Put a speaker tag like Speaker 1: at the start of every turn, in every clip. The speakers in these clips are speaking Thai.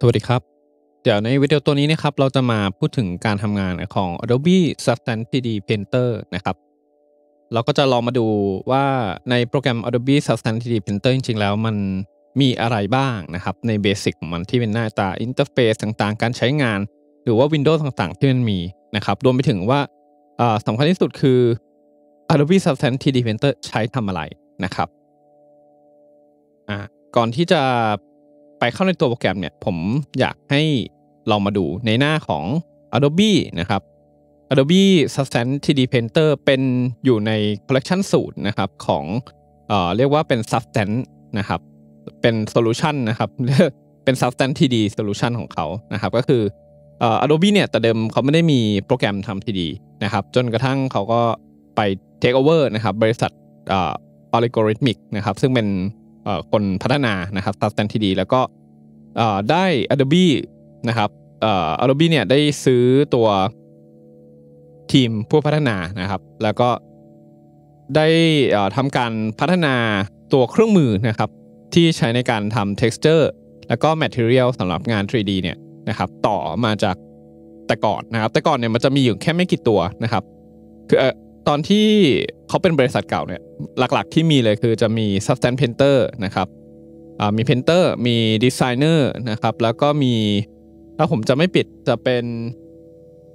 Speaker 1: สวัสดีครับ เดี๋ยวในวิดีโอตัวนี้นะครับเราจะมาพูดถึงการทำงานของ Adobe Substance 3D Painter นะครับ เราก็จะลองมาดูว่าในโปรแกรม Adobe Substance 3D Painter จริง ๆ แล้วมันมีอะไรบ้างนะครับในเบสิกมันที่เป็นหน้าตาอินเทอร์เฟซต่าง ๆ การใช้งานหรือว่า Windows ต่าง ๆ ที่มันมีนะครับรวมไปถึงว่าสำคัญที่สุดคือ Adobe Substance 3D Painter ใช้ทำอะไรนะครับ ก่อนที่จะไปเข้าในตัวโปรแกรมเนี่ยผมอยากให้เรามาดูในหน้าของ Adobe นะครับ Adobe Substance 3D Painter เป็นอยู่ในคอลเลกชันสูตรนะครับของเออเรียกว่าเป็น Substance นะครับ เป็น solution นะครับเป็น Substance 3D solution ของเขา นะครับก็คือเอ Adobe เนี่ยแต่เดิมเขาไม่ได้มีโปรแกรมทำ 3D นะครับจนกระทั่งเขาก็ไป take over นะครับบริษัทเออ Algorithmic นะครับซึ่งเป็นคนพัฒนานะครับ Substance 3D แล้วก็ได้ Adobe นะครับ Adobe เนี่ยได้ซื้อตัวทีมผู้พัฒนานะครับ แล้วก็ได้ทำการพัฒนาตัวเครื่องมือนะครับที่ใช้ในการทำ texture แล้วก็ material สำหรับงาน 3D เนี่ยนะครับต่อมาจากแต่ก่อนนะครับ แต่ก่อนเนี่ยมันจะมีอยู่แค่ไม่กี่ตัวนะครับคือตอนที่เขาเป็นบริษัทเก่าเนี่ยหลักๆที่มีเลยคือจะมี Substance Painter นะครับมีเพนเตอร์มีดีไซเนอร์นะครับแล้วก็มีถ้าผมจะไม่ปิดจะเป็น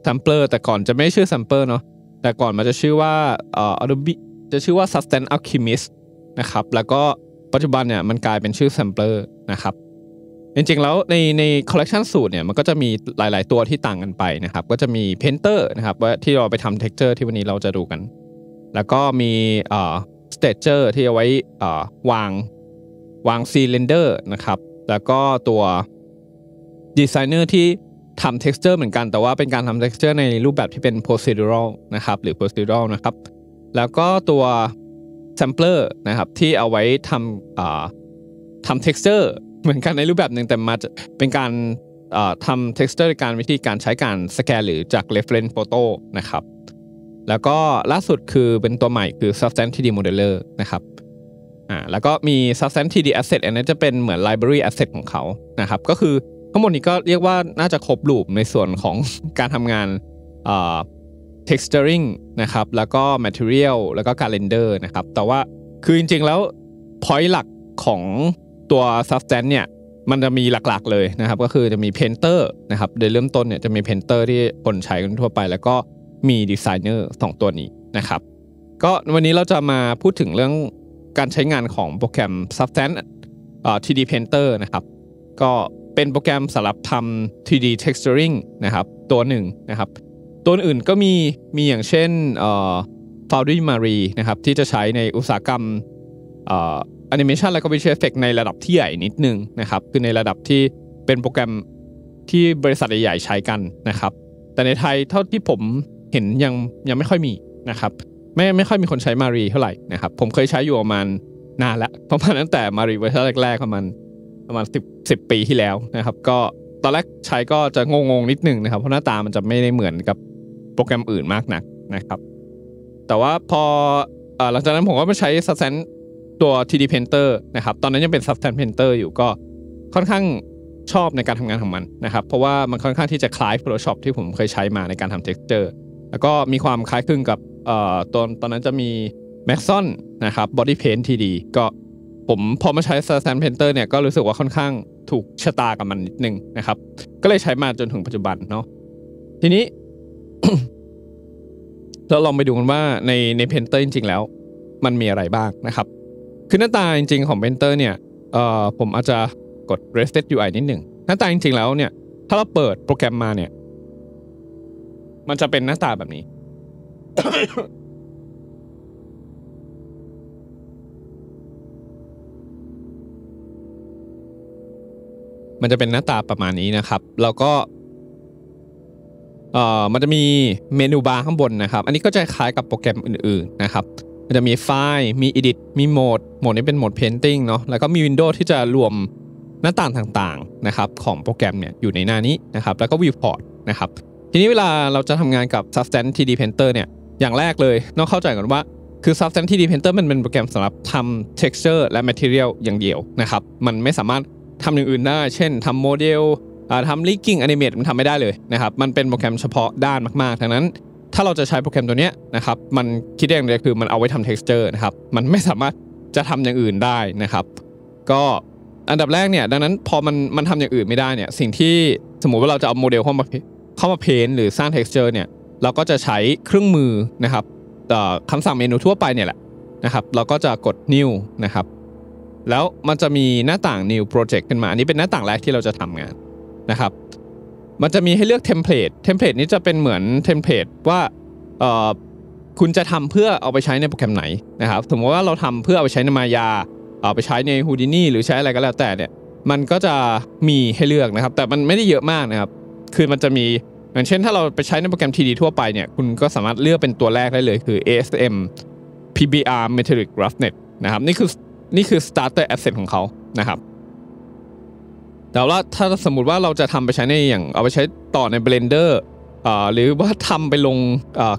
Speaker 1: ซัมเปอร์แต่ก่อนจะไม่ชื่อซัมเปอร์เนาะแต่ก่อนมันจะชื่อว่าเอ่อ Adobe จะชื่อว่า Substance Alchemist นะครับแล้วก็ปัจจุบันเนี่ยมันกลายเป็นชื่อซัมเปอร์นะครับจริงๆแล้วในในคอลเลกชันสูตรเนี่ยมันก็จะมีหลายๆตัวที่ต่างกันไปนะครับ ก็จะมีเพนเตอร์นะครับว่าที่เราไปทำเท็กเจอร์ที่วันนี้เราจะดูกัน แล้วก็มีเอ่อสเตจเจอร์ที่เอาไว้เอ่อวางวางซีเลนเดอร์นะครับ แล้วก็ตัวดีไซเนอร์ที่ทำเท็ซ์เจอร์เหมือนกัน แต่ว่าเป็นการทำเท็ซ์เจอร์ในรูปแบบที่เป็น procedural นะครับ หรือ procedural นะครับ แล้วก็ตัว sampler นะครับที่เอาไว้ทำทำเท็ซ์เจอร์เหมือนกันในรูปแบบหนึ่งแต่มาเป็นการทำเท็ t e เจอร์การวิธีการใช้การสแกนหรือจาก reference photo นะครับ แล้วก็ล่าสุดคือเป็นตัวใหม่คือ substance 3D modeler นะครับอ่าแล้วก็มี substantive asset อันนี้จะเป็นเหมือน library asset ของเขานะครับก็คือทั้งหมดนี้ก็เรียกว่าน่าจะครบลูป ในส่วนของการทำงานอ่า texturing นะครับแล้วก็ material แล้วก็การ render นะครับแต่ว่าคือจริงๆแล้ว point หลักของตัว substance เนี่ย มันจะมีหลักๆเลยนะครับ ก็คือจะมี painter นะครับโดยเริ่มต้นเนี่ยจะมี painter ที่คนใช้กันทั่วไป แล้วก็มี designer งตัวนี้นะครับ ก็วันนี้เราจะมาพูดถึงเรื่องการใช้งานของโปรแกรม Substance 3D Painter นะครับ ก็เป็นโปรแกรมสำหรับทำ 3D texturing นะครับ ตัวหนึ่งนะครับ ตัวอื่นก็มี มีอย่างเช่นเ Foundry Marie นะครับ ที่จะใช้ในอุตสาหกรรมแอนิ animation แล้วก็ visual e ฟ f e c ในระดับที่ใหญ่นิดนึงนะครับ คือในระดับที่เป็นโปรแกรมที่บริษัทใหญ่ ๆใช้กันนะครับ แต่ในไทยเท่าที่ผมเห็นยังยังไม่ค่อยมีนะครับไม่ไม่ค่อยมีคนใช้มารีเท่าไหร่นะครับผมเคยใช้อยู่ประมาณนานแล้วประมาณตั้งแต่มารีเวอร์ชันแรกๆประมาณประมาณสิบสิบปีที่แล้วนะครับก็ตอนแรกใช้ก็จะงงๆนิดนึงนะครับเพราะหน้าตามันจะไม่ได้เหมือนกับโปรแกรมอื่นมากนักนะครับแต่ว่าพอหลังจากนั้นผมก็ไปใช้ Substance ตัว 3D Painter นะครับตอนนั้นยังเป็น Substance Painter อยู่ก็ค่อนข้างชอบในการทำงานของมันนะครับ เพราะว่ามันค่อนข้างที่จะคล้าย Photoshop ที่ผมเคยใช้มาในการทำเท็กเจอร์แล้วก็มีความคล้ายคลึงกับเอ่อตอนตอนนั้นจะมีแม็กซอนนะครับบอดี้เพนทีดีก็ผมพอมาใช้แซนเพนเตอร์เนี่ยก็รู้สึกว่าค่อนข้างถูกชะตากับมันนิดนึงนะครับ ก็เลยใช้มาจนถึงปัจจุบันเนาะทีนี้ เราลองไปดูกันว่าในในเพนเตอร์จริงๆแล้ว มันมีอะไรบ้างนะครับ คือหน้าตาจริงๆของเพนเตอร์เนี่ยเอ่อผมอาจจะกด reset UI นิดหนึ่งหน้าตาจริงๆแล้วเนี่ยถ้าเราเปิดโปรแกรมมาเนี่ย มันจะเป็นหน้าตาแบบนี้มันจะเป็นหน้าตาประมาณนี้นะครับแล้วก็เอ่อมันจะมีเมนูบาร์ข้างบนนะครับอันนี้ก็จะคล้ายกับโปรแกรมอื่น ๆนะครับ มันจะมีไฟล์ มี Edit มีโหมดโหมดนี้เป็นโหมด Painting เนาะแล้วก็มีวินโดว์ที่จะรวมหน้าต่างต่าง ๆนะครับ ของโปรแกรมเนี่ยอยู่ในหน้านี้นะครับ แล้วก็ Viewport นะครับ ทีนี้เวลาเราจะทำงานกับ Substance 3D Painter เนี่ยอย่างแรกเลยต้องเข้าใจก่อนว่าคือ s u b s t a n ี่ดี d พนเ n อ e r มันเป็นโปรแกรมสำหรับทำ texture และ material อย่างเดียวนะครับมันไม่สามารถทำอย่างอื่นได้ เช่นทำโมเดลทำ leaking animate มันทำไม่ได้เลยนะครับมันเป็นโปรแกรมเฉพาะด้านมากๆดังนั้นถ้าเราจะใช้โปรแกรมตัวนี้นะครับมันคิดได้อย่างเดียวคือมันเอาไว้ทำ texture นะครับมันไม่สามารถจะทำอย่างอื่นได้นะครับ ก็อันดับแรกเนี่ยดังนั้นพอมันมันทำอย่างอื่นไม่ได้เนี่ยสิ่งที่สมมุติว่าเราจะเอาโมเดลเข้ามาเข้ามาเพนหรือสร้าง texture เนี่ยเราก็จะใช้เครื่องมือนะครับคำสั่งเมนูทั่วไปเนี่ยแหละนะครับ เราก็จะกด new นะครับแล้วมันจะมีหน้าต่าง new project ขึ้นมาอันนี้เป็นหน้าต่างแรกที่เราจะทำงานนะครับ มันจะมีให้เลือกเทมเพลตเทมเพลตนี้จะเป็นเหมือนเทมเพลตว่าคุณจะทำเพื่อเอาไปใช้ในโปรแกรมไหนนะครับ สมมติว่าเราทำเพื่อเอาไปใช้ในมายาเอาไปใช้ในฮูดินี่หรือใช้อะไรก็แล้วแต่เนี่ยมันก็จะมีให้เลือกนะครับ แต่มันไม่ได้เยอะมากนะครับ คือมันจะมีอย่างเช่นถ้าเราไปใช้ในโปรแกรม 3D ทั่วไปเนี่ยคุณก็สามารถเลือกเป็นตัวแรกได้เลยคือ ASM PBR Metallic Roughness นะครับนี่คือนี่คือ starter asset ของเขานะครับแต่ว่าถ้าสมมติว่าเราจะทำไปใช้ในอย่างเอาไปใช้ต่อใน Blender อ่าหรือว่าทำไปลง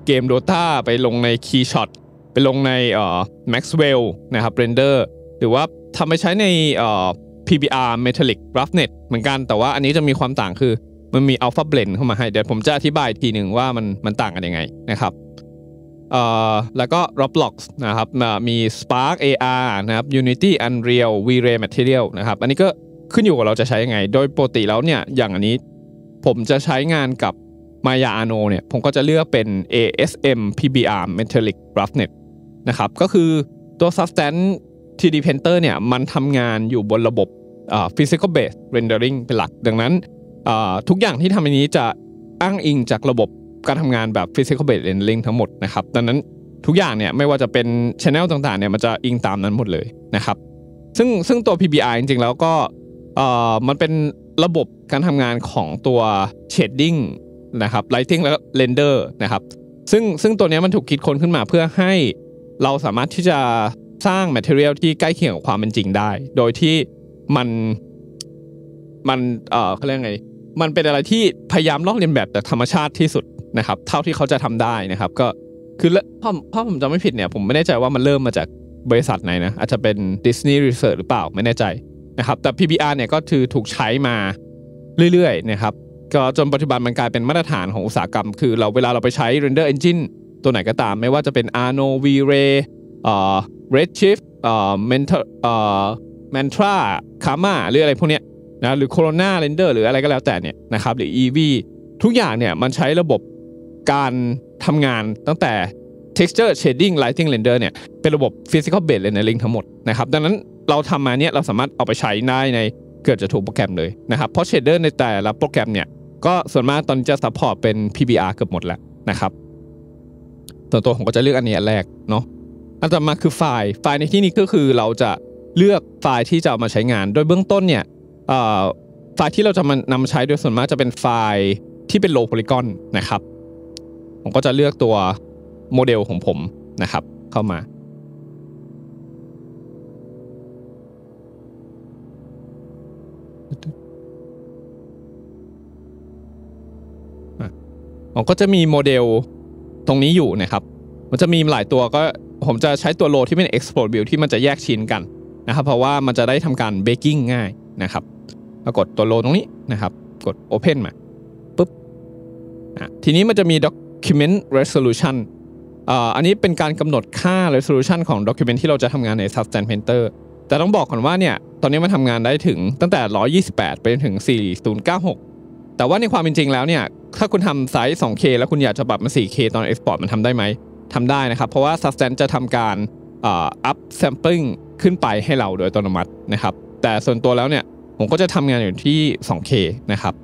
Speaker 1: เกม Dota ไปลงใน Keyshot ไปลงในอ่ Maxwell นะครับ Blender หรือว่าทำไปใช้ในอ่ PBR Metallic Roughness เหมือนกันแต่ว่าอันนี้จะมีความต่างคือมันมีอัลฟาเบลนเข้ามาให้ เดี๋ยวผมจะอธิบายทีหนึ่งว่ามันมันต่างกันยังไงนะครับแล้วก็ Roblox นะครับมี Spark AR นะครับ Unity Unreal V-Ray Material นะครับอันนี้ก็ขึ้นอยู่กับเราจะใช้ยังไง โดยปกติแล้วเนี่ยอย่างอันนี้ผมจะใช้งานกับ Maya Ano เนี่ยผมก็จะเลือกเป็น ASM PBR Metallic Roughness นะครับก็คือตัว Substance 3D Painter เนี่ยมันทำงานอยู่บนระบบ Physical Based Rendering เป็นหลักดังนั้นทุกอย่างที่ทำอันนี้จะอ้างอิงจากระบบการทำงานแบบ physical based learning ทั้งหมดนะครับ ดังนั้นทุกอย่างเนี่ยไม่ว่าจะเป็นช anel ต่างๆ เนี่ยมันจะอิงตามนั้นหมดเลยนะครับ ซึ่งซึ่งตัว PBI จริงๆ แล้วก็มันเป็นระบบการทำงานของตัว shading นะครับ lighting และ render นะครับ ซึ่งซึ่งตัวนี้มันถูกคิดค้นขึ้นมาเพื่อให้เราสามารถที่จะสร้าง material ที่ใกล้เคียงกับความเป็นจริงได้ โดยที่มันมันเอ่อเขาเรียกไงมันเป็นอะไรที่พยายามลอกเลียนแบบจากธรรมชาติที่สุดนะครับเท่าที่เขาจะทำได้นะครับก็คือพ่อพ่อผมจำไม่ผิดเนี่ย ผมไม่แน่ใจว่ามันเริ่มมาจากบริษัทไหนนะอาจจะเป็น Disney Research หรือเปล่าไม่แน่ใจนะครับแต่ PBR เนี่ยก็ถือถูกใช้มาเรื่อยๆนะครับก็จนปัจจุบันมันกลายเป็นมาตรฐานของอุตสาหกรรม คือ เราเวลาเราไปใช้ Render Engine ตัวไหนก็ตามไม่ว่าจะเป็น Arno V-Ray เอ่อ Redshift เอ่อ Mentor เอ่อ Mantra Karma หรืออะไรพวกเนี้ยนะหรือโคโรนาเรนเดอร์หรืออะไรก็แล้วแต่เนี่ยนะครับหรือ EV ทุกอย่างเนี่ยมันใช้ระบบการทำงานตั้งแต่ texture shading lighting render เนี่ยเป็นระบบ physical based rendering ทั้งหมดนะครับดังนั้นเราทำมาเนี่ย เราสามารถเอาไปใช้ได้ในเกือบจะทุกโปรแกรมเลยนะครับเพราะ shader ในแต่ละโปรแกรมเนี่ยก็ส่วนมากตอนนี้จะ support เป็น PBR เกือบหมดแล้วนะครับส่วนตัวผมก็จะเลือกอันนี้อันแรกเนาะอันต่อมาคือไฟล์ไฟล์ในที่นี้ก็คือเราจะเลือกไฟล์ที่จะเอามาใช้งานโดยเบื้องต้นเนี่ยไฟล์ที่เราจะมานำใช้โดยส่วนมากจะเป็นไฟล์ที่เป็นโลโพลิกอนนะครับผมก็จะเลือกตัวโมเดลของผมนะครับเข้ามาผมก็จะมีโมเดลตรงนี้อยู่นะครับ มันจะมีหลายตัวก็ผมจะใช้ตัวโลที่เป็น e x p o r t build ที่มันจะแยกชิ้นกันนะครับ เพราะว่ามันจะได้ทำการเบกกิ g งง่ายนะครับกดตัวโลตรงนี้นะครับ กด Open มาปุ๊บทีนี้มันจะมี Document Resolution อันนี้เป็นการกำหนดค่า resolution ของ document ที่เราจะทำงานใน Substance Painter แต่ต้องบอกก่อนว่าเนี่ย ตอนนี้มันทำงานได้ถึงตั้งแต่ 128ไปถึง 4096 แต่ว่าในความเป็นจริงแล้วเนี่ย ถ้าคุณทำไซส์ 2K แล้วคุณอยากจะปรับมา 4K ตอน export มันทำได้ไหม ทำได้นะครับ เพราะว่า Substance จะทำการ up sampling ขึ้นไปให้เราโดยอัตโนมัตินะครับ แต่ส่วนตัวแล้วเนี่ยผมก็จะทำงานอยู่ที่ 2K นะครับ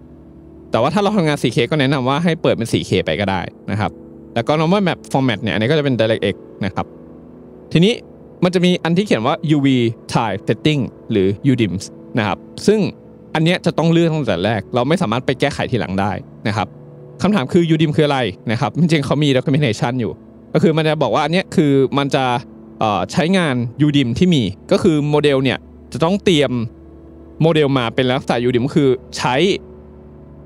Speaker 1: แต่ว่าถ้าเราทำงาน 4K ก็แนะนำว่าให้เปิดเป็น 4K ไปก็ได้นะครับ แล้วก็ normal map format เนี่ย อันนี้ก็จะเป็น DirectX นะครับ ทีนี้มันจะมีอันที่เขียนว่า UV Tile Setting หรือ UDIMS นะครับ ซึ่งอันนี้จะต้องเลือกตั้งแต่แรก เราไม่สามารถไปแก้ไขทีหลังได้นะครับคำถามคือ UDIM คืออะไรนะครับ จริงๆเขามี documentation อยู่ ก็คือมันจะบอกว่าอันนี้คือมันจะใช้งาน UDIM ที่มี ก็คือโมเดลเนี่ยจะต้องเตรียมโมเดลมาเป็นลักษณะยูดิมก็คือใช้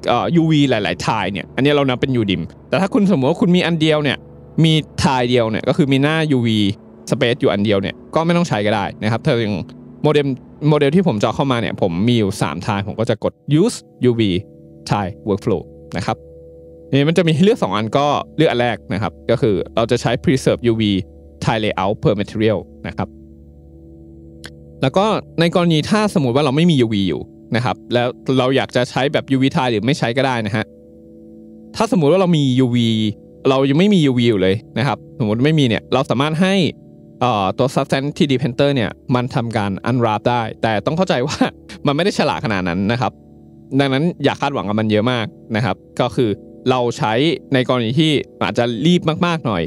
Speaker 1: เอ่อ UV หลาย ๆ ทายเนี่ยอันนี้เรานับเป็นยูดิมแต่ถ้าคุณสมมติว่าคุณมีอันเดียวเนี่ยมีทายเดียวเนี่ยก็คือมีหน้า UV space อยู่อันเดียวเนี่ยก็ไม่ต้องใช้ก็ได้นะครับถ้าอย่างโมเดลโมเดลที่ผมจอเข้ามาเนี่ยผมมีอยู่ 3 ทาย ผมก็จะกด use UV tile workflow นะครับนี่มันจะมีให้เลือก 2 อันก็เลือกอันแรกนะครับ ก็คือเราจะใช้ preserve UV tile layout per material นะครับแล้วก็ในกรณีถ้าสมมติว่าเราไม่มี UV อยู่นะครับ แล้วเราอยากจะใช้แบบ UV ทายหรือไม่ใช้ก็ได้นะฮะถ้าสมมุติว่าเรามี UV เรายังไม่มี UV อยู่เลยนะครับ สมมติไม่มีเนี่ยเราสามารถให้ตัว substance ที่ d p p i n t e r เนี่ยมันทำการ unwrap ได้ แต่ต้องเข้าใจว่ามันไม่ได้ฉลาดขนาดนั้นนะครับ ดังนั้นอย่าคาดหวังกับมันเยอะมากนะครับ ก็คือเราใช้ในกรณีที่อาจจะรีบมากๆหน่อย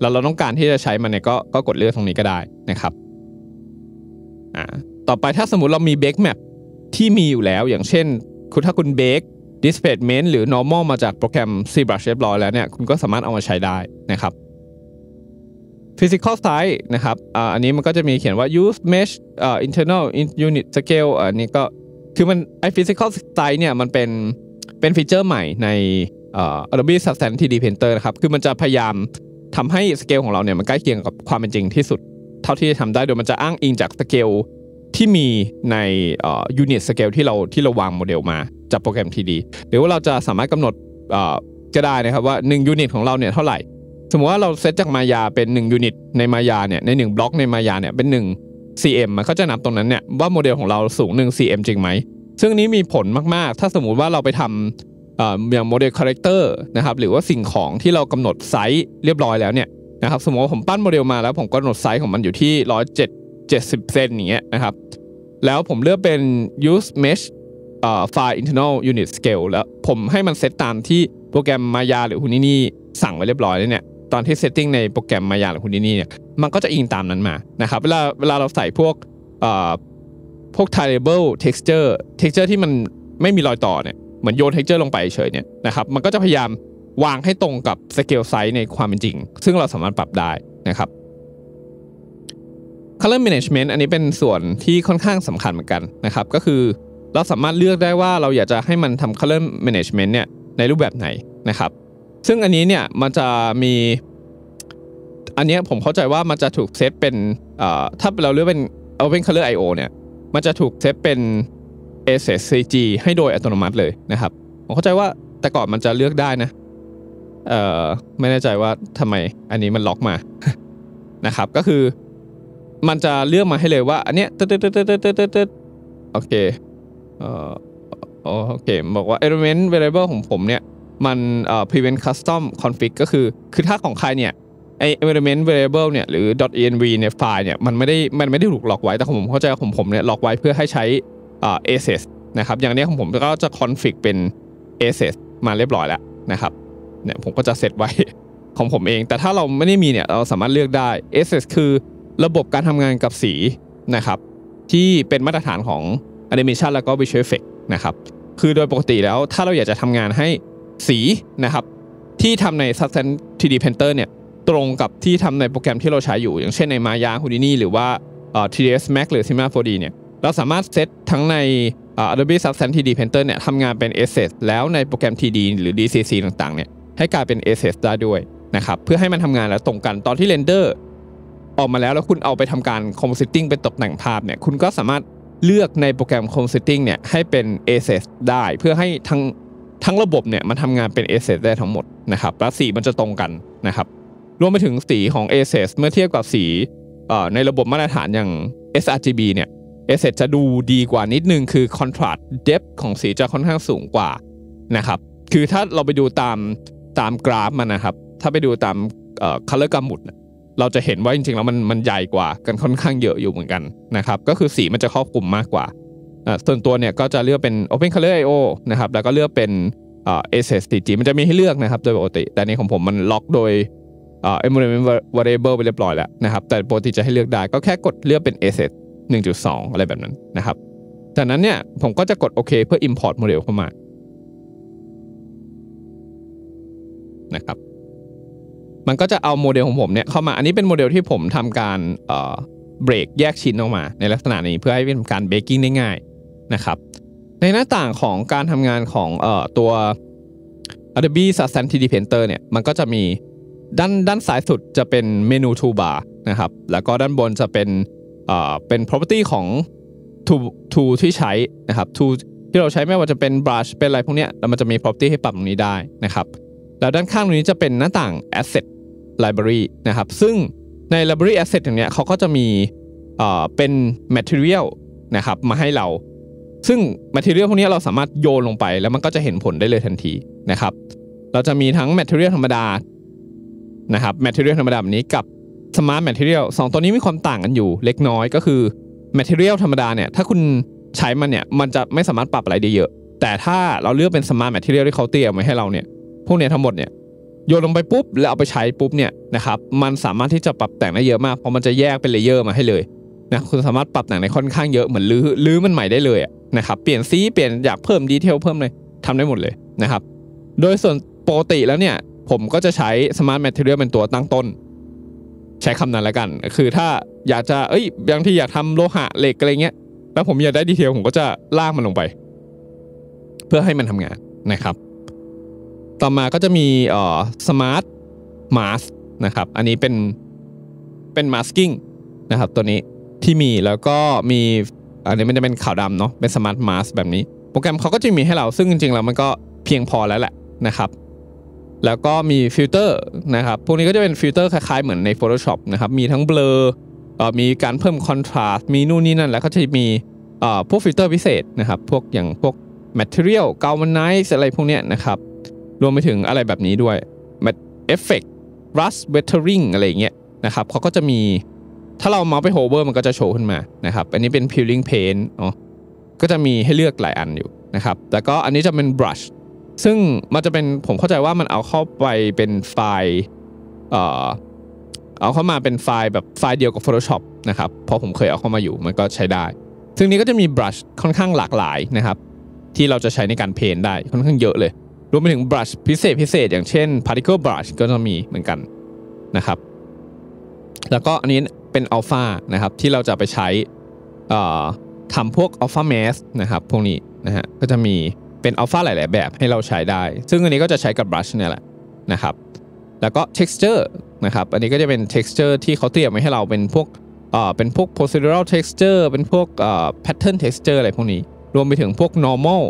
Speaker 1: แล้วเราต้องการที่จะใช้มันเนี่ยกก็กดเลือกตรงนี้ก็ได้นะครับ่าต่อไปถ้าสมมติเรามีเบรกแมปที่มีอยู่แล้วอย่างเช่น คุณถ้าคุณเบรก displacement หรือ normal มาจากโปรแกรม ZBrush เรียบร้อยแล้วเนี่ยคุณก็สามารถเอามาใช้ได้นะครับ physical size นะครับอ่าอันนี้มันก็จะมีเขียนว่า use mesh uh, internal unit scale อันนี้ก็คือมันไอ physical size เนี่ยมันเป็นเป็นฟีเจอร์ใหม่ในอ Adobe Substance 3D Painter นะครับคือมันจะพยายามทำให้สเกลของเราเนี่ยมันใกล้เคียงกับความเป็นจริงที่สุดเท่าที่จะทำได้โดยมันจะอ้างอิงจากสเกลที่มีในยูนิตสเกลที่เราที่เราวางโมเดลมาจากโปรแกรม 3D หรือว่าเราจะสามารถกำหนดก็ได้นะครับว่า1ยูนิตของเราเนี่ยเท่าไหร่ สมมติว่าเราเซตจากมายาเป็น1ยูนิตในมายาเนี่ยใน1บล็อกในมายาเนี่ยเป็น1 cm มันก็จะนับตรงนั้นเนี่ยว่าโมเดลของเราสูง 1 cm จริงไหม ซึ่งนี้มีผลมากๆ ถ้าสมมุติว่าเราไปทำอย่างโมเดลคาแรคเตอร์นะครับหรือว่าสิ่งของที่เรากำหนดไซส์เรียบร้อยแล้วเนี่ยนะครับสมมติว่าผมปั้นโมเดลมาแล้วผมกำหนดไซส์ของมันอยู่ที่1 7 0เเซนน่เี้ยนะครับแล้วผมเลือกเป็น use mesh เอ่อ file internal unit scale แล้วผมให้มันเซตตามที่โปรแกรมมายาหรือฮูนินี่สั่งไว้เรียบร้อยแล้วเนี่ยตอนที่เซตติ้งในโปรแกรมมายาหรือฮูนินี่เนี่ยมันก็จะอิงตามนั้นมานะครับเวลาเวลาเราใส่พวกเอ่อพวก tileable texture texture ที่มันไม่มีรอยต่อเนี่ยเหมือนโยน texture ลงไปเฉยเนี่ยนะครับมันก็จะพยายามวางให้ตรงกับสเกลไซส์ในความเป็นจริง ซึ่งเราสามารถปรับได้นะครับ Color Management อันนี้เป็นส่วนที่ค่อนข้างสำคัญเหมือนกันนะครับ ก็คือเราสามารถเลือกได้ว่าเราอยากจะให้มันทำ Color Management เนี่ยในรูปแบบไหนนะครับ ซึ่งอันนี้เนี่ยมันจะมี อันนี้ผมเข้าใจว่ามันจะถูกเซตเป็นถ้าเราเลือกเป็น Open Color I/O เนี่ยมันจะถูกเซตเป็น SSCG ให้โดยอัตโนมัติเลยนะครับ ผมเข้าใจว่าแต่ก่อนมันจะเลือกได้นะเอ่อไม่แน่ใจว่าทำไมอันนี้มันล็อกมานะครับ ก็คือมันจะเลือกมาให้เลยว่าอันเนี้ยตร์ดตร์ดตร์ดตดตึ๊ดตดโอเคเอ่อโอเคบอกว่า element variable ของผมเนี่ยมันเอ่อ prevent custom config ก็คือคือถ้าของใครเนี่ยไอ element variable เนี่ยหรือ .env ในไฟล์เนี่ยมันไม่ได้มันไม่ได้ถูกล็อกไว้แต่ของผมเข้าใจว่าของผมเนี่ยล็อกไว้เพื่อให้ใช้อ่า access นะครับอย่างนี้ของผมก็จะ config เป็น access มาเรียบร้อยแล้วนะครับเนี่ยผมก็จะเสร็จไว้ของผมเอง แต่ถ้าเราไม่ได้มีเนี่ยเราสามารถเลือกได้ SS คือระบบการทำงานกับสีนะครับที่เป็นมาตรฐานของ a n i m a t ชันแล้วก็ Visual Effect นะครับคือโดยปกติแล้วถ้าเราอยากจะทำงานให้สีนะครับที่ทำใน Substance 3D Painter เนี่ยตรงกับที่ทำในโปรแกรมที่เราใช้อยู่ อย่างเช่นใน Maya Houdini หรือว่า t d s Max หรือ Cinema 4D เนี่ยเราสามารถเซตทั้งใน Adobe Substance 3D Painter เนี่ยทำงานเป็น s s แล้วในโปรแกรม 3D หรือ DCC ต่างๆเนี่ยให้กลายเป็น SS ได้ด้วยนะครับเพื่อให้มันทำงานแล้วตรงกันตอนที่เรนเดอร์ ออกมาแล้ว แล้วคุณเอาไปทำการคอมโพสิตติ้งไปตกแต่งภาพเนี่ยคุณก็สามารถเลือกในโปรแกรมคอมโพสิตติ้งเนี่ยให้เป็น SS ได้ เพื่อให้ทั้งทั้งระบบเนี่ยมันทำงานเป็น SS ได้ทั้งหมดนะครับและสีมันจะตรงกันนะครับ รวมไปถึงสีของ SS เมื่อเทียบกับสีในระบบมาตรฐานอย่าง sRGB เนี่ย SS จะดูดีกว่านิดนึงคือ contrast depth ของสีจะค่อนข้างสูงกว่านะครับคือถ้าเราไปดูตามตามกราฟมันนะครับ ถ้าไปดูตามเอ่อเลอร์กำหมุดเราจะเห็นว่าจริงๆแล้วมันมันใหญ่กว่ากันค่อนข้างเยอะอยู่เหมือนกันนะครับ ก็คือสีมันจะครอบคลุมมากกว่า ส่วนตัวเนี่ยก็จะเลือกเป็น Open Color IO นะครับ แล้วก็เลือกเป็นเอเซส g มันจะมีให้เลือกนะครับโดยปกติ แต่นี้ของผมมันล็อกโดยเอ็ม environment variable ไปเรียบร้อยแล้วนะครับ แต่ปกติจะให้เลือกได้ ก็แค่กดเลือกเป็น a s e t 1.2 อะไรแบบนั้นนะครับจากนั้นเนี่ยผมก็จะกดโอเคเพื่อ import model เข้ามานะครับมันก็จะเอาโมเดลของผมเนี่ยเข้ามา อันนี้เป็นโมเดลที่ผมทำการเบรกแยกชิ้นออกมา ในลักษณะนี้เพื่อให้เป็นการเบรกกิ้งได้ง่ายนะครับ ในหน้าต่างของการทำงานของอตัว Adobe Substance 3D Painter เนี่ยมันก็จะมีด้านด้านซ้ายสุดจะเป็นเมนู toolbar นะครับ แล้วก็ด้านบนจะเป็นเเป็น property ของ tool tool ที่ใช้นะครับ tool ที่เราใช้ไม่ว่าจะเป็น brush เป็นอะไรพวกเนี้ยแล้วมันจะมี property ให้ปรับตรงนี้ได้นะครับแล้วด้านข้างตรงนี้จะเป็นหน้าต่าง Asset Library นะครับซึ่งใน Library Asset อย่างเนี้ยเขาก็จะมีเป็น Material นะครับมาให้เราซึ่ง Material พวกนี้เราสามารถโยนลงไปแล้วมันก็จะเห็นผลได้เลยทันทีนะครับเราจะมีทั้ง Material ธรรมดานะครับ Material ธรรมดาแบบนี้กับ Smart Material งตัวนี้มีความต่างกันอยู่ เล็กน้อยก็คือ Material ธรรมดาเนี่ยถ้าคุณใช้มันเนี่ยมันจะไม่สามารถปรับอะไรได้เยอะ แต่ถ้าเราเลือกเป็น Smart Material ที่เขาเตรียมไว้ให้เราเนี่ยพวกเนี้ยทั้งหมดเนี่ย โยนลงไปปุ๊บแล้วเอาไปใช้ปุ๊บเนี่ยนะครับ มันสามารถที่จะปรับแต่งได้เยอะมากเพราะมันจะแยกเป็นเลเยอร์มาให้เลยนะคุณสามารถปรับแต่งได้ค่อนข้างเยอะเหมือนลื้อลื้อมันใหม่ได้เลยนะครับเปลี่ยนสีเปลี่ยนอยากเพิ่มดีเทลเพิ่มเลยทำได้หมดเลยนะครับโดยส่วนปกติแล้วเนี่ย ผมก็จะใช้สมาร์ทแมทเทอเรียเป็นตัวตั้งต้น ใช้คำนั้นแล้วกันคือถ้าอยากจะเอ้ยบางที่อยากทำโลหะเหล็กอะไรเงี้ยแล้วผมอยากได้ดีเทลผมก็จะลากมันลงไปเพื่อให้มันทำงานนะครับต่อมาก็จะมีเอ่อสมาร์ทมาสนะครับ อันนี้เป็นเป็นมาสกิ้งนะครับตัวนี้ที่มีแล้วก็มีอันนี้มันจะเป็นขาวดำเนาะเป็นสมาร์ทมาสแบบนี้ โปรแกรมเขาก็จะมีให้เราซึ่งจริงๆแล้วมันก็เพียงพอแล้วแหละนะครับแล้วก็มีฟิลเตอร์นะครับพวกนี้ก็จะเป็นฟิลเตอร์คล้ายๆเหมือนใน Photoshop นะครับมีทั้งเบลอมีการเพิ่มคอนทราสต์มีนู่นนี่นั่นแล้วก็จะมีพวกฟิลเตอร์พิเศษนะครับพวกอย่างพวก Material g a l v a n i z e อะไรพวกเนี้ยนะครับรวมไปถึงอะไรแบบนี้ด้วยแบบเอฟเฟกต์รัสเวทเทอริงอะไรอย่างเงี้ยนะครับเขาก็จะมีถ้าเราเมาส์ไปโฮเวอร์มันก็จะโชว์ขึ้นมานะครับ อันนี้เป็นพิลลิ่งเพนอ๋เนาะก็จะมีให้เลือกหลายอันอยู่นะครับแต่ก็อันนี้จะเป็น brush ซึ่งมันจะเป็นผมเข้าใจว่ามันเอาเข้าไปเป็นไฟล์ เอ่อเอาเข้ามาเป็นไฟล์แบบไฟล์เดียวกับ Photoshop นะครับ เพราะผมเคยเอาเข้ามาอยู่มันก็ใช้ได้ ซึ่งนี้ก็จะมีบรัชค่อนข้างหลากหลายนะครับ ที่เราจะใช้ในการเพนได้ค่อนข้างเยอะเลยรวมไปถึงบรัชพิเศษพิเศษอย่างเช่น particle brush ก็จะมีเหมือนกันนะครับ แล้วก็อันนี้เป็นอัลฟานะครับที่เราจะไปใช้ทำพวกอัลฟาแมสนะครับพวกนี้นะฮะก็จะมีเป็นอัลฟาหลายๆแบบ ให้เราใช้ได้ ซึ่งอันนี้ก็จะใช้กับบรัชเนี่ยแหละนะครับแล้วก็ texture นะครับอันนี้ก็จะเป็น texture ที่เขาเตรียมไว้ให้เราเป็นพวกเป็นพวก procedural texture เป็นพวก pattern texture อะไรพวกนี้รวมไปถึงพวก normal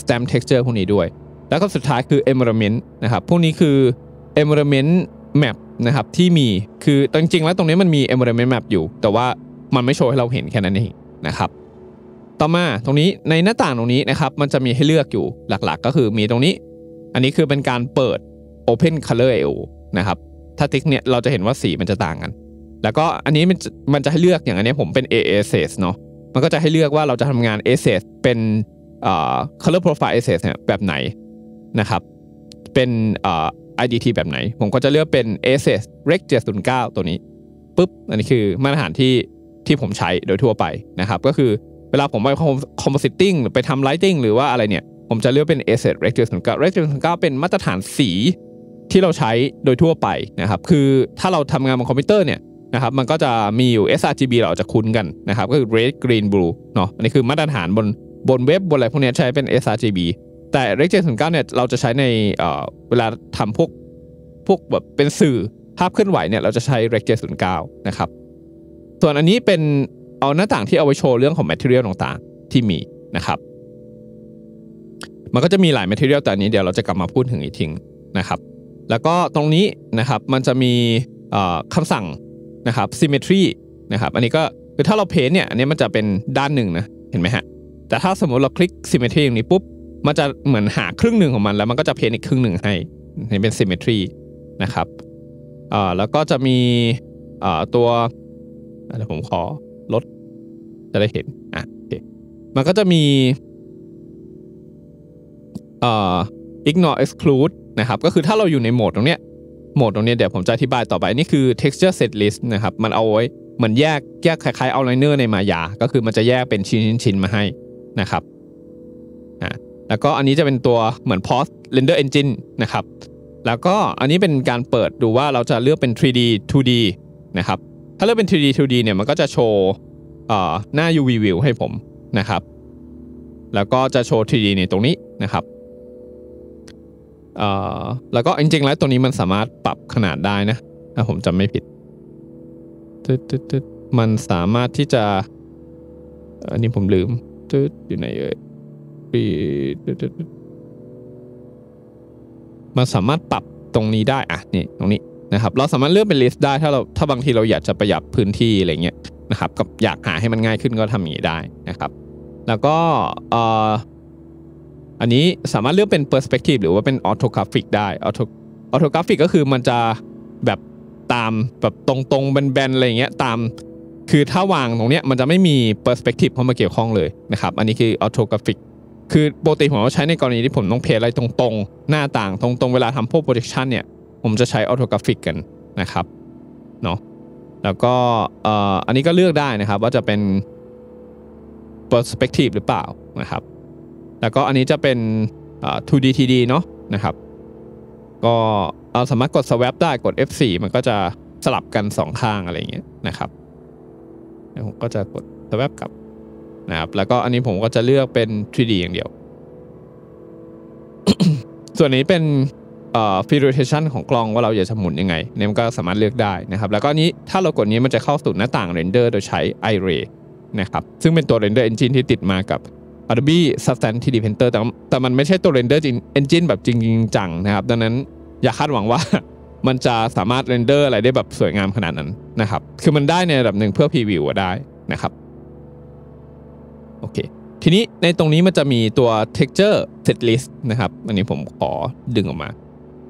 Speaker 1: stamp texture พวกนี้ด้วยแล้วก็สุดท้ายคือ environment นะครับ พวกนี้คือ environment map นะครับที่มี คือจริงๆแล้วตรงนี้มันมี environment map อยู่ แต่ว่ามันไม่โชว์ให้เราเห็นแค่นั้นเองนะครับ ต่อมาตรงนี้ในหน้าต่างตรงนี้นะครับมันจะมีให้เลือกอยู่หลักๆ ก็คือมีตรงนี้ อันนี้คือเป็นการเปิด Open Color AO นะครับ ถ้าติ๊กเนี่ยเราจะเห็นว่าสีมันจะต่างกัน แล้วก็ อันนี้มันมันจะให้เลือกอย่างอันนี้ผมเป็น A เ S เนาะ มันก็จะให้เลือกว่าเราจะทำงาน A S เป็นเอ่อ Color Profile A S เนี่ยแบบไหนนะครับเป็นอ IDT แบบไหนผมก็จะเลือกเป็น a s s r e g 709 ตัวนี้ปุ๊บอันนี้คือมาตรฐานที่ที่ผมใช้โดยทั่วไปนะครับก็คือเวลาผมไปคอมโพสิตติ้งหรือไปทำไลติ้งหรือว่าอะไรเนี่ยผมจะเลือกเป็น a s s r e g 709 r e g 709 เป็นมาตรฐานสีที่เราใช้โดยทั่วไปนะครับคือถ้าเราทำงานบนคอมพิวเตอร์เนี่ยนะครับมันก็จะมีอยู่ sRGB เราจะคุ้นกันนะครับก็คือ red green blue เนาะอันนี้คือมาตรฐานบนบนเว็บบนอะไรพวกนี้ใช้เป็น sRGB แต่เลขเจ็ดศูนย์เก้าเนี่ยเราจะใช้ในเวลาทำพวกพวกแบบเป็นสื่อภาพเคลื่อนไหวเนี่ยเราจะใช้เลขเจ็ดศูนย์เก้านะครับส่วนอันนี้เป็นเอาหน้าต่างที่เอาไว้โชว์เรื่องของแมทเทอเรียลต่างๆที่มีนะครับมันก็จะมีหลายแมทเทอเรียลแต่อันนี้เดี๋ยวเราจะกลับมาพูดถึงอีกทีนะครับแล้วก็ตรงนี้นะครับมันจะมีคำสั่งนะครับ symmetry นะครับอันนี้ก็คือถ้าเราเพนเนี่ยอันนี้มันจะเป็นด้านหนึ่งนะเห็นไหมฮะแต่ถ้าสมมติเราคลิก symmetry อย่างนี้ปุ๊บมันจะเหมือนหาครึ่งหนึ่งของมันแล้วมันก็จะเพนอีกครึ่งหนึ่งให้นี่เป็นซิมเมทรีนะครับอ่าแล้วก็จะมีอ่าตัวอะไรผมขอลด จะได้เห็นอ่ะโอเคมันก็จะมีอ่า ignore exclude นะครับก็คือถ้าเราอยู่ในโหมดตรงเนี้ยโหมดตรงเนี้ยเดี๋ยวผมจะอธิบายต่อไป นี่คือ texture set list นะครับ มันเอาไว้เหมือนแยกแยกคล้ายๆเอไลเนอร์ในมายาก็คือมันจะแยกเป็นชิ้นๆมาให้นะครับแล้วก็อันนี้จะเป็นตัวเหมือน Post Render Engine นะครับ แล้วก็อันนี้เป็นการเปิดดูว่าเราจะเลือกเป็น 3D 2D นะครับ ถ้าเลือกเป็น 3D 2D เนี่ยมันก็จะโชว์หน้า UV View ให้ผมนะครับ แล้วก็จะโชว์ 3D ในตรงนี้นะครับแล้วก็จริงๆแล้วตัวนี้มันสามารถปรับขนาดได้นะถ้าผมจำไม่ผิดมันสามารถที่จะ อันนี้ผมลืมอยู่ไหนเอ่ยมันสามารถปรับตรงนี้ได้อะนี่ตรงนี้นะครับ เราสามารถเลือกเป็นลิสต์ได้ถ้าเราถ้าบางทีเราอยากจะประหยัดพื้นที่อะไรเงี้ยนะครับก็อยากหาให้มันง่ายขึ้นก็ทำอย่างนี้ได้นะครับ แล้วก็อันนี้สามารถเลือกเป็นเปอร์สเปกทีฟหรือว่าเป็นออโตกราฟิกได้ออโตออโตกราฟิกก็คือมันจะแบบตามแบบตรงๆแบนๆอะไรเงี้ยตามคือถ้าวางตรงเนี้ยมันจะไม่มีเปอร์สเปกทีฟเข้ามาเกี่ยวข้องเลยนะครับ อันนี้คือออโตกราฟิกคือปกติผมใช้ในกรณีที่ผมต้องเพลอะไรตรงๆ หน้าต่างตรงๆเวลาทำพวกโปรเจคชันเนี่ย ผมจะใช้ออโตกราฟิกกันนะครับเนาะแล้วก็อันนี้ก็เลือกได้นะครับว่าจะเป็น perspective หรือเปล่านะครับ แล้วก็อันนี้จะเป็น 2D t d เนาะนะครับก็เราสามารถกด swap ได้กด F4 มันก็จะสลับกัน2ข้างอะไรเงี้ยนะครับเดี๋ยวผมก็จะกด swap กลับนะครับแล้วก็อันนี้ผมก็จะเลือกเป็น 3D อย่างเดียว ส่วนนี้เป็นเอ่อเ i อร์เทชันของกล้องว่าเราอยากจะหมุนยังไง เนี่ยมันก็สามารถเลือกได้นะครับ แล้วก็นี้ถ้าเรากดนี้มันจะเข้าสู่หน้าต่างเรนเดอร์โดยใช้ iRay นะครับซึ่งเป็นตัวเรนเดอร์เอนจินที่ติดมากับ Adobe Substance 3D Painter แต่แต่มันไม่ใช่ตัวเรร์จริงเอนจินแบบจริงจังนะครับ ดังนั้นอย่าคาดหวังว่ามันจะสามารถเรนเดอร์อะไรได้แบบสวยงามขนาดนั้นนะครับ คือมันได้ในระดับหนึ่งเพื่อพรีวิวได้นะครับโอเค ทีนี้ในตรงนี้มันจะมีตัว texture set list นะครับ อันนี้ผมขอดึงออกมา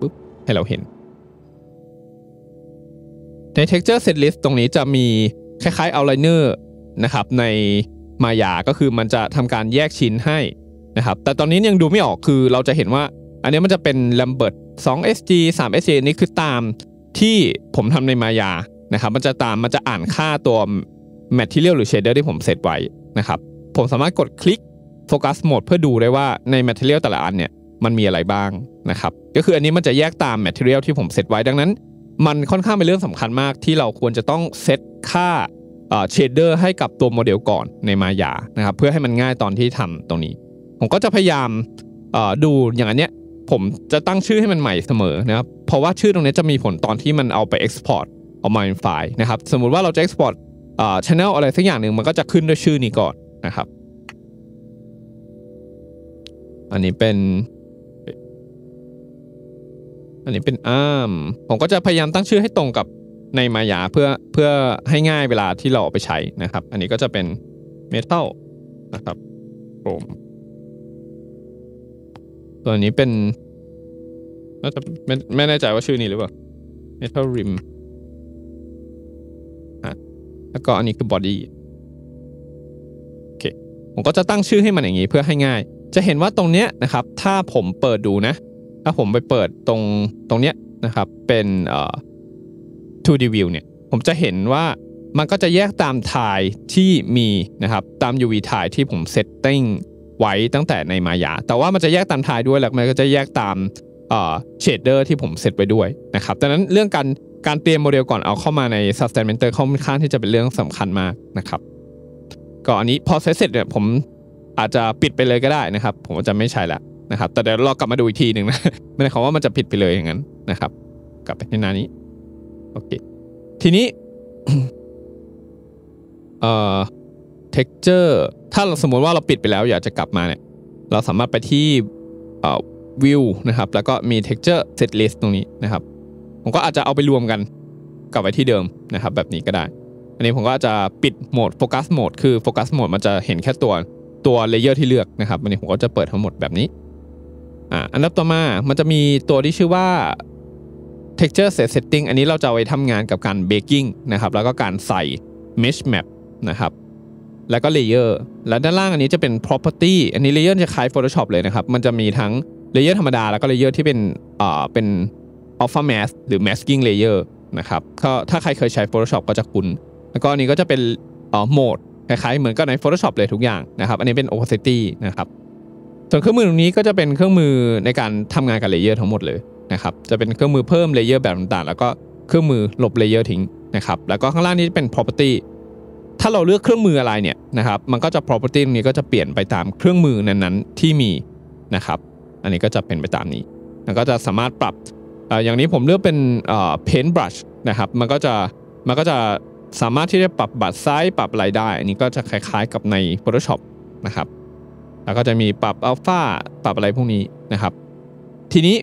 Speaker 1: ปุ๊บให้เราเห็น ใน texture set list ตรงนี้จะมีคล้ายๆ outliner นะครับในมายาก็คือมันจะทำการแยกชิ้นให้นะครับ แต่ตอนนี้ยังดูไม่ออกคือเราจะเห็นว่า อันนี้มันจะเป็น Lambert 2 SG 3 SG นี่คือตามที่ผมทำในมายานะครับ มันจะตามมันจะอ่านค่าตัว Material หรือ Shader ที่ผมเซตไว้นะครับผมสามารถกดคลิกโฟกัสโหมดเพื่อดูได้ว่าใน Material แต่ละอันเนี่ยมันมีอะไรบ้างนะครับก็คืออันนี้มันจะแยกตาม Material ที่ผมเซตไว้ดังนั้น มันค่อนข้างเป็นเรื่องสำคัญมากที่เราควรจะต้องเซตค่าเชดเดอร์ให้กับตัวโมเดลก่อนในมายานะครับเพื่อให้มันง่ายตอนที่ทำตรงนี้ ผมก็จะพยายามดูอย่างอันเนี้ยผมจะตั้งชื่อให้มันใหม่เสมอนะครับเพราะว่าชื่อตรงนี้จะมีผลตอนที่มันเอาไป Export ออกมาเป็นไฟล์นะครับสมมุติว่าเราจะ Export อ่า c h a n n e อะไรสักอย่างหนึ่งมันก็จะขึ้นด้วยชื่อนี้ก่อนนะครับ อันนี้เป็น อันนี้เป็นอาร์มผมก็จะพยายามตั้งชื่อให้ตรงกับในมายา เพื่อเพื่อให้ง่ายเวลาที่เราเอาไปใช้นะครับ อันนี้ก็จะเป็นเมทัลนะครับโครมตัวนี้เป็นน่าจะไม่ไม่แน่ใจว่าชื่อนี้หรือเปล่าเมทัลริมฮะแล้วก็อันนี้คือบอดี้ผมก็จะตั้งชื่อให้มันอย่างนี้เพื่อให้ง่าย จะเห็นว่าตรงเนี้ยนะครับ ถ้าผมเปิดดูนะ ถ้าผมไปเปิดตรงตรงเนี้ยนะครับเป็นเอ่อ 2D view เนี่ย ผมจะเห็นว่ามันก็จะแยกตามทายที่มีนะครับตาม UV ทายที่ผมเซตติ้งไว้ตั้งแต่ในมายาแต่ว่ามันจะแยกตามทายด้วยแล้วมันก็จะแยกตามเชดเดอร์ที่ผมเซตไว้ด้วยนะครับดังนั้นเรื่องการการเตรียมโมเดลก่อนเอาเข้ามาใน Substance Mentor ค่อนข้างที่จะเป็นเรื่องสำคัญมากนะครับก็อันนี้พอร็จเสร็จเนี่ยผมอาจจะปิดไปเลยก็ได้นะครับ ผมจะไม่ใช่ละนะครับแต่เดี๋ยวเรากลับมาดูอีกทีหนึ่งนะไม่ได้คำว่ามันจะผิดไปเลยอย่างนั้นนะครับ กลับไปในหน้านี้โอเคทีนี้เอ่อ texture ถ้าเราสมมติว่าเราปิดไปแล้ว อยากจะกลับมาเนี่ย เราสามารถไปที่เอ่อ view นะครับ แล้วก็มี texture set list ตรงนี้นะครับ ผมก็อาจจะเอาไปรวมกัน กลับไปที่เดิมนะครับ แบบนี้ก็ได้อันนี้ผมก็จะปิดโหมดโฟกัสโหมดคือโฟกัสโหมดมันจะเห็นแค่ตัวตัวเลเยอร์ที่เลือกนะครับ อันนี้ผมก็จะเปิดทั้งหมดแบบนี้อ่าอันดับต่อมามันจะมีตัวที่ชื่อว่า texture set setting อันนี้เราจะไว้ทำงานกับการ baking นะครับแล้วก็การใส่ mesh map นะครับแล้วก็ layer และด้านล่างอันนี้จะเป็น property อันนี้ layer จะคล้าย Photoshop เลยนะครับ มันจะมีทั้ง layer ธรรมดาแล้วก็ layer ที่เป็นอ่าเป็น alpha mask หรือ masking layer นะครับก็ถ้าใครเคยใช้ Photoshop ก็จะคุ้นแล้วก็นี้ก็จะเป็นอโหมดคล้ายๆเหมือนกับใน Photoshop เลยทุกอย่างนะครับ อันนี้เป็น opacity นะครับ ส่วนเครื่องมือตรงนี้ก็จะเป็นเครื่องมือในการทำงานกับเลเยอร์ทั้งหมดเลยนะครับ จะเป็นเครื่องมือเพิ่มเลเยอร์แบบต่างๆแล้วก็เครื่องมือลบเลเยอร์ทิ้งนะครับแล้วก็ข้างล่างนี้เป็น property ถ้าเราเลือกเครื่องมืออะไรเนี่ยนะครับมันก็จะ property ตรงนี้ก็จะเปลี่ยนไปตามเครื่องมือนั้นๆที่มีนะครับ อันนี้ก็จะเป็นไปตามนี้ แล้วก็จะสามารถปรับอย่างนี้ผมเลือกเป็น paint brush นะครับ มันก็จะมันก็จะสามารถที่จะปรับบัตรซ้ายปรับอะไรได้ อันนี้ก็จะคล้ายๆกับใน Photoshop นะครับแล้วก็จะมีปรับอัลฟาปรับอะไรพวกนี้นะครับ ทีนี้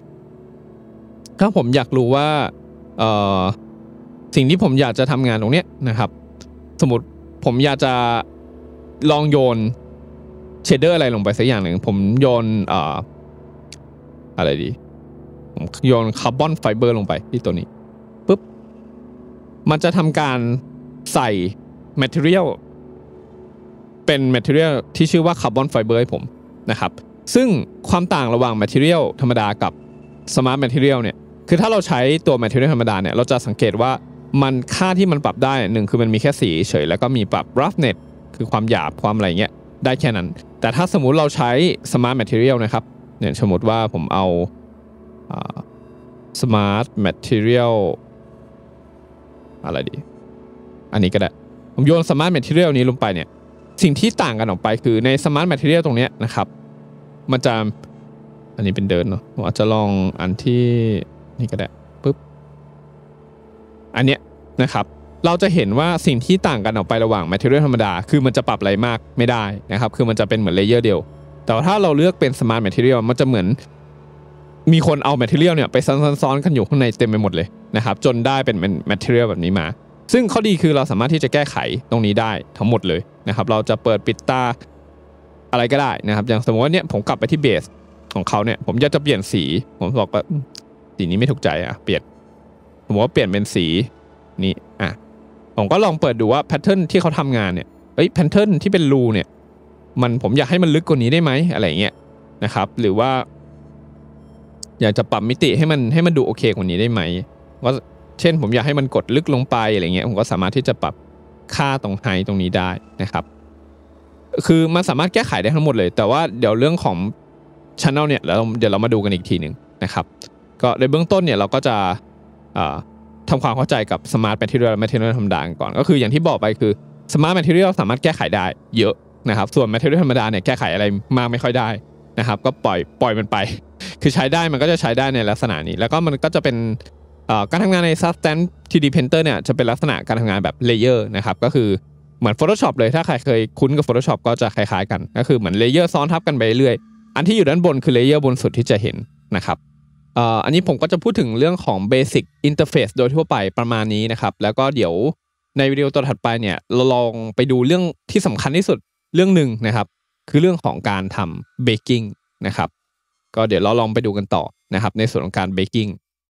Speaker 1: ถ้าผมอยากรู้ว่า สิ่งที่ผมอยากจะทำงานตรงนี้นะครับ สมมติผมอยากจะลองโยน เชเดอร์อะไรลงไปสักอย่างหนึ่ง ผมโยน อะไรดี ผมโยนคาร์บอนไฟเบอร์ลงไปที่ตัวนี้ปุ๊บมันจะทำการใส่ material เป็น material ที่ชื่อว่าคาร์บอนไฟเบอร์ให้ผมนะครับ ซึ่งความต่างระหว่าง material ธรรมดากับ smart material เนี่ยคือถ้าเราใช้ตัว material ธรรมดาเนี่ย เราจะสังเกตว่ามันค่าที่มันปรับได้หนึ่งคือมันมีแค่สีเฉย แล้วก็มีปรับ roughness คือความหยาบ ความอะไรเงี้ยได้แค่นั้น แต่ถ้าสมมุติเราใช้ smart material นะครับเนี่ยสมมติว่าผมเอา smart material อะไรดีอันนี้ก็ได้ ผมโยนสมาร์ทแมทเทียลนี้ลงไปเนี่ย สิ่งที่ต่างกันออกไป คือในสมาร์ทแมทเทียลตรงนี้นะครับ มันจะ อันนี้เป็นเดินเนาะผมอาจจะลองอันที่นี่ก็ได้ปุ๊บ อันเนี้ยนะครับ เราจะเห็นว่าสิ่งที่ต่างกันออกไประหว่างแมทเทียลธรรมดา คือมันจะปรับอะไรมากไม่ได้นะครับ คือมันจะเป็นเหมือนเลเยอร์เดียว แต่ถ้าเราเลือกเป็นสมาร์ทแมทเทียล มันจะเหมือน มีคนเอาแมทเทียลเนี่ยไปซ้อนๆกันอยู่ข้างในเต็มไปหมดเลยนะครับ จนได้เป็นแมทเทียลแบบนี้มาซึ่งข้อดีคือเราสามารถที่จะแก้ไขตรงนี้ได้ทั้งหมดเลยนะครับ เราจะเปิดปิดตาอะไรก็ได้นะครับ อย่างสมมติว่าเนี่ยผมกลับไปที่เบสของเขาเนี่ย ผมอยากจะเปลี่ยนสี ผมบอกว่าสีนี้ไม่ถูกใจอ่ะ เปลี่ยนผมว่าเปลี่ยนเป็นสีนี้อ่ะผมก็ลองเปิดดูว่าแพทเทิร์นที่เขาทำงานเนี่ยเอ้ยแพทเทิร์นที่เป็นรูเนี่ยมันผมอยากให้มันลึกกว่านี้ได้ไหมอะไรเงี้ยนะครับ หรือว่า อยากจะปรับมิติให้มันให้มันดูโอเคกว่านี้ได้ไหมว่าเช่นผมอยากให้มันกดลึกลงไปอะไรเงี้ยผมก็สามารถที่จะปรับค่าตรงไฮตรงนี้ได้นะครับ คือมันสามารถแก้ไขได้ทั้งหมดเลย แต่ว่าเดี๋ยวเรื่องของชั้นเนาเนี่ยแล้วเดี๋ยวเรามาดูกันอีกทีหนึ่งนะครับ ก็ในเบื้องต้นเนี่ยเราก็จะทำความเข้าใจกับ์ทแมทเทอเรียลแมทเทอเรียลธรรมดาก่อน ก็คืออย่างที่บอกไปคือสมาร์ทแมทเทอเรียลสามารถแก้ไขได้ เยอะนะครับ ส่วนแมทเทอเรียลธรรมดาเนี่ยแก้ไขอะไรมากไม่ค่อยได้นะครับก็ปล่อยปล่อยมันไป คือใช้ได้มันก็จะใช้ได้ในลักษณะนี้ แล้วก็มันก็จะเป็นการทำงานใน Substance 3D Painter เนี่ยจะเป็นลักษณะการทำงานแบบเลเยอร์นะครับก็คือเหมือน Photoshop เลยถ้าใครเคยคุ้นกับ Photoshop ก็จะคล้ายๆกันก็คือเหมือนเลเยอร์ซ้อนทับกันไปเรื่อยอันที่อยู่ด้านบนคือเลเยอร์บนสุดที่จะเห็นนะครับอันนี้ผมก็จะพูดถึงเรื่องของ Basic Interface โดยทั่วไปประมาณนี้นะครับแล้วก็เดี๋ยวในวิดีโอตัวถัดไปเนี่ยเราลองไปดูเรื่องที่สำคัญที่สุดเรื่องหนึ่งนะครับคือเรื่องของการทำเบกกิ้งนะครับก็เดี๋ยวเราลองไปดูกันต่อนะครับในส่วนของการเบกกิ้ง